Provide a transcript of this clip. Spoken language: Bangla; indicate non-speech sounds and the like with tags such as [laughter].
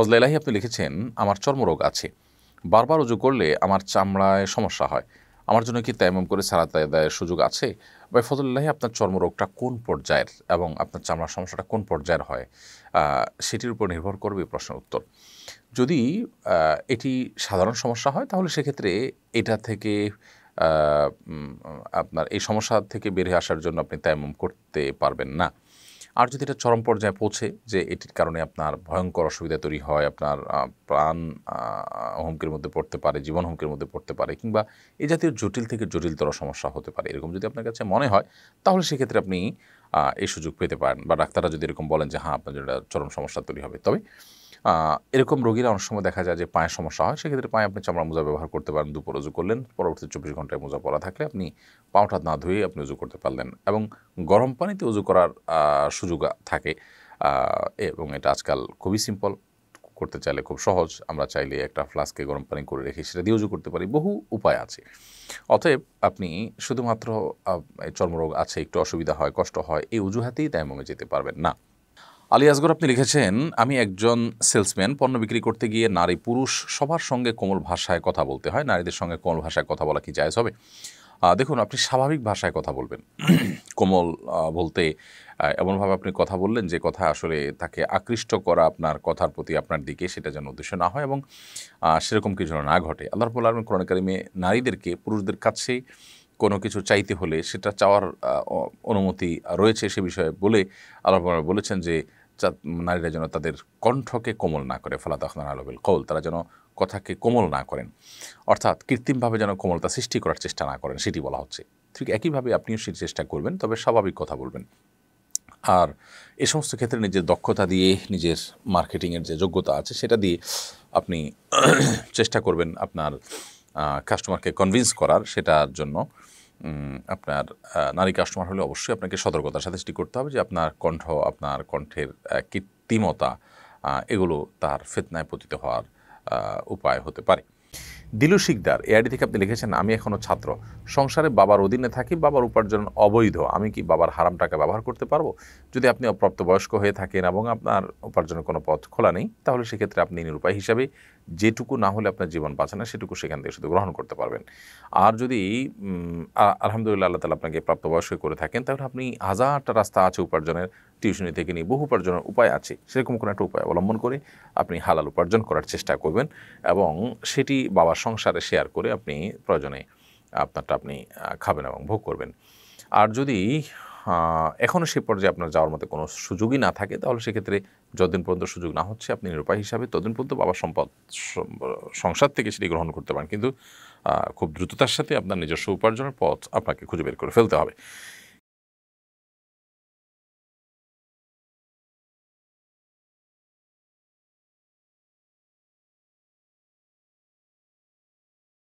ফজলে এলাহি আপনি লিখেছেন আমার চর্মরোগ আছে বারবার উজু করলে আমার চামড়ায় সমস্যা হয় আমার জন্য কি তেমন করে সারা তাই দেয়ের সুযোগ আছে ভাই আল্লাহি আপনার চর্মরোগটা কোন পর্যায়ের এবং আপনার চামড়ার সমস্যাটা কোন পর্যায়ের হয় সেটির উপর নির্ভর করবে প্রশ্ন উত্তর যদি এটি সাধারণ সমস্যা হয় তাহলে সেক্ষেত্রে এটা থেকে আপনার এই সমস্যা থেকে বেরিয়ে আসার জন্য আপনি তাইমুম করতে পারবেন না আর যদি এটা চরম পর্যায়ে পৌঁছে যে এটির কারণে আপনার ভয়ঙ্কর অসুবিধা তৈরি হয় আপনার প্রাণ হুমকির মধ্যে পড়তে পারে জীবন হুমকির মধ্যে পড়তে পারে কিংবা এই জাতীয় জটিল থেকে জটিলতর সমস্যা হতে পারে এরকম যদি আপনার কাছে মনে হয় তাহলে সেক্ষেত্রে আপনি এই সুযোগ পেতে পারেন বা ডাক্তাররা যদি এরকম বলেন যে হ্যাঁ আপনার যেটা চরম সমস্যা তৈরি হবে তবে এরকম রোগীরা অনেক সময় দেখা যায় যে পায়ের সমস্যা হয় সেক্ষেত্রে পায়ে আপনি চামড়া মোজা ব্যবহার করতে পারেন দুপুর উজু করলেন পরবর্তী চব্বিশ ঘন্টায় মোজা পরা থাকলে আপনি পাউটা না ধুয়ে আপনি উজু করতে পারলেন এবং গরম পানিতে উজু করার সুযোগ থাকে এবং এটা আজকাল খুবই সিম্পল করতে চাইলে খুব সহজ আমরা চাইলে একটা ফ্লাস্কে গরম পানি করে রেখে সেটা দিয়ে উজু করতে পারি বহু উপায় আছে অতএব আপনি শুধুমাত্র চর্মরোগ আছে একটু অসুবিধা হয় কষ্ট হয় এই অজুহাতেই তাই মমে যেতে পারবেন না আলী আসগর আপনি লিখেছেন আমি একজন সেলসম্যান পণ্য বিক্রি করতে গিয়ে নারী পুরুষ সবার সঙ্গে কোমল ভাষায় কথা বলতে হয় নারীদের সঙ্গে কোমল ভাষায় কথা বলা কি জায়জ হবে দেখুন আপনি স্বাভাবিক ভাষায় কথা বলবেন [clears throat] কোমল বলতে এমনভাবে আপনি কথা বললেন যে কথা আসলে তাকে আকৃষ্ট করা আপনার কথার প্রতি আপনার দিকে সেটা যেন উদ্দেশ্য না হয় এবং সেরকম কিছু না ঘটে আল্লাহ রবুল আলম কোরআনকারিমে নারীদেরকে পুরুষদের কাছে কোনো কিছু চাইতে হলে সেটা চাওয়ার অনুমতি রয়েছে সে বিষয়ে বলে আল্লাহ বলেছেন যে নারীরা যেন তাদের কণ্ঠকে কোমল না করে ফলা তখন আলবিল কৌল তারা যেন কথাকে কোমল না করেন অর্থাৎ কৃত্রিমভাবে যেন কোমলতা সৃষ্টি করার চেষ্টা না করেন সেটি বলা হচ্ছে ঠিক একইভাবে আপনিও সেই চেষ্টা করবেন তবে স্বাভাবিক কথা বলবেন আর এ সমস্ত ক্ষেত্রে নিজের দক্ষতা দিয়ে নিজের মার্কেটিংয়ের যে যোগ্যতা আছে সেটা দিয়ে আপনি [clears throat] চেষ্টা করবেন আপনার কাস্টমারকে কনভিন্স করার সেটার জন্য আপনার নারী কাস্টমার হলে অবশ্যই আপনাকে সতর্কতার সাথে সেটি করতে হবে যে আপনার কণ্ঠ আপনার কণ্ঠের কৃত্রিমতা এগুলো তার ফেতনায় পতিত হওয়ার উপায় হতে পারে দিলু শিকদার এআইডি থেকে আপনি লিখেছেন আমি এখনও ছাত্র সংসারে বাবার অধীনে থাকি বাবার উপার্জন অবৈধ আমি কি বাবার হারাম টাকা ব্যবহার করতে পারবো যদি আপনি অপ্রাপ্তবয়স্ক হয়ে থাকেন এবং আপনার উপার্জনের কোনো পথ খোলা নেই তাহলে সেক্ষেত্রে আপনি নিরুপায় হিসাবে যেটুকু না হলে আপনার জীবন বাঁচে না সেটুকু সেখান থেকে শুধু গ্রহণ করতে পারবেন আর যদি আলহামদুলিল্লাহ আল্লাহ তালা আপনাকে প্রাপ্তবয়স্ক করে থাকেন তাহলে আপনি হাজারটা রাস্তা আছে উপার্জনের টিউশনি থেকে নিয়ে বহু উপার্জনের উপায় আছে সেরকম কোনো একটা উপায় অবলম্বন করে আপনি হালাল উপার্জন করার চেষ্টা করবেন এবং সেটি বাবার সংসারে শেয়ার করে আপনি প্রয়োজনে আপনারটা আপনি খাবেন এবং ভোগ করবেন আর যদি হ্যাঁ, এখনও সে পর্যায়ে আপনার যাওয়ার মতো কোনো সুযোগই না থাকে তাহলে সেক্ষেত্রে যতদিন পর্যন্ত সুযোগ না হচ্ছে আপনি নিরুপায় হিসাবে ততদিন পর্যন্ত বাবার সম্পদ সংসার থেকে সেটি গ্রহণ করতে পারেন কিন্তু খুব দ্রুততার সাথে আপনার নিজস্ব উপার্জনের পথ আপনাকে খুঁজে বের করে ফেলতে হবে